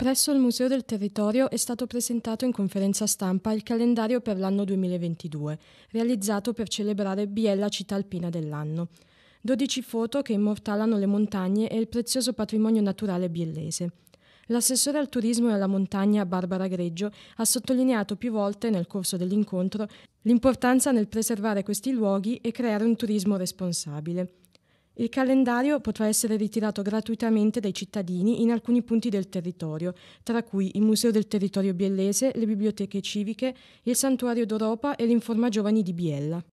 Presso il Museo del Territorio è stato presentato in conferenza stampa il calendario per l'anno 2022, realizzato per celebrare Biella Città Alpina dell'anno. 12 foto che immortalano le montagne e il prezioso patrimonio naturale biellese. L'assessore al turismo e alla montagna Barbara Greggio ha sottolineato più volte nel corso dell'incontro l'importanza nel preservare questi luoghi e creare un turismo responsabile. Il calendario potrà essere ritirato gratuitamente dai cittadini in alcuni punti del territorio, tra cui il Museo del Territorio Biellese, le biblioteche civiche, il Santuario d'Europa e l'Informa Giovani di Biella.